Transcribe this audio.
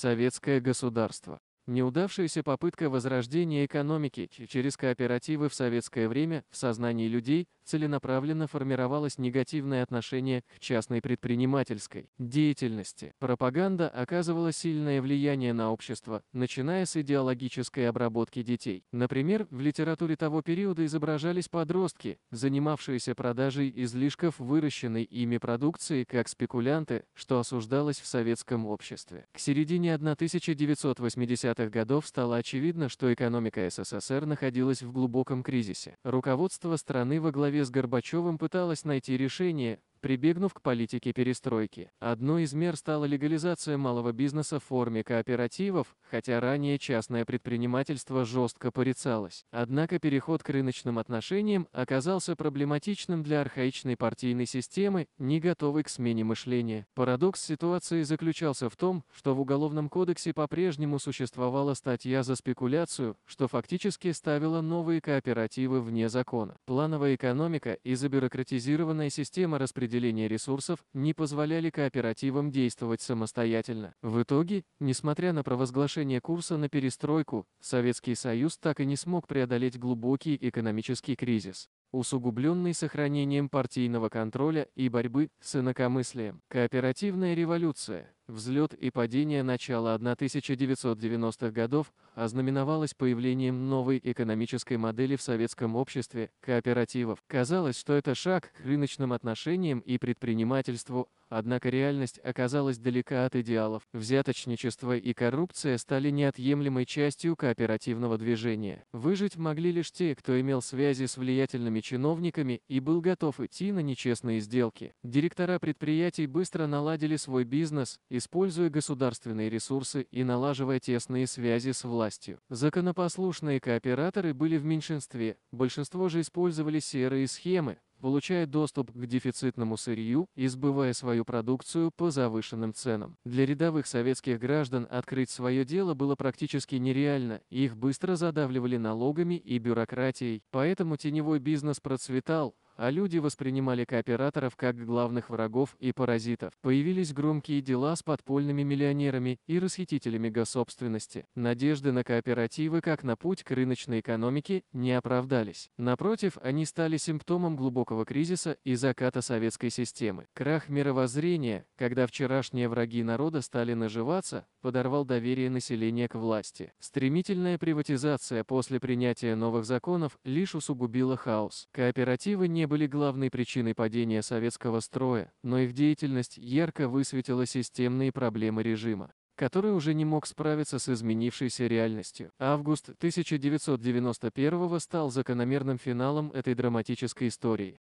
Советское государство. Неудавшаяся попытка возрождения экономики через кооперативы в советское время в сознании людей целенаправленно формировалось негативное отношение к частной предпринимательской деятельности. Пропаганда оказывала сильное влияние на общество, начиная с идеологической обработки детей. Например, в литературе того периода изображались подростки, занимавшиеся продажей излишков выращенной ими продукции как спекулянты, что осуждалось в советском обществе. К середине 1980-х годов стало очевидно, что экономика СССР находилась в глубоком кризисе. Руководство страны во главе главе с Горбачевым пыталась найти решение, прибегнув к политике перестройки. Одной из мер стала легализация малого бизнеса в форме кооперативов, хотя ранее частное предпринимательство жестко порицалось. Однако переход к рыночным отношениям оказался проблематичным для архаичной партийной системы, не готовой к смене мышления. Парадокс ситуации заключался в том, что в Уголовном кодексе по-прежнему существовала статья за спекуляцию, что фактически ставила новые кооперативы вне закона. Плановая экономика и забюрократизированная система распределения распределения ресурсов не позволяли кооперативам действовать самостоятельно. В итоге, несмотря на провозглашение курса на перестройку, Советский Союз так и не смог преодолеть глубокий экономический кризис усугубленный сохранением партийного контроля и борьбы с инакомыслием. Кооперативная революция – Взлет и падение начала 1990-х годов ознаменовалось появлением новой экономической модели в советском обществе – кооперативов. Казалось, что это шаг к рыночным отношениям и предпринимательству, однако реальность оказалась далека от идеалов. Взяточничество и коррупция стали неотъемлемой частью кооперативного движения. Выжить могли лишь те, кто имел связи с влиятельными чиновниками и был готов идти на нечестные сделки. Директора предприятий быстро наладили свой бизнес и используя государственные ресурсы и налаживая тесные связи с властью. Законопослушные кооператоры были в меньшинстве, большинство же использовали серые схемы, получая доступ к дефицитному сырью и сбывая свою продукцию по завышенным ценам. Для рядовых советских граждан открыть свое дело было практически нереально, их быстро задавливали налогами и бюрократией, поэтому теневой бизнес процветал, а люди воспринимали кооператоров как главных врагов и паразитов. Появились громкие дела с подпольными миллионерами и расхитителями госсобственности. Надежды на кооперативы как на путь к рыночной экономике не оправдались. Напротив, они стали симптомом глубокого кризиса и заката советской системы. Крах мировоззрения, когда вчерашние враги народа стали наживаться, подорвал доверие населения к власти. Стремительная приватизация после принятия новых законов лишь усугубила хаос. Кооперативы не были главной причиной падения советского строя, но их деятельность ярко высветила системные проблемы режима который уже не мог справиться с изменившейся реальностью. Август 1991 стал закономерным финалом этой драматической истории.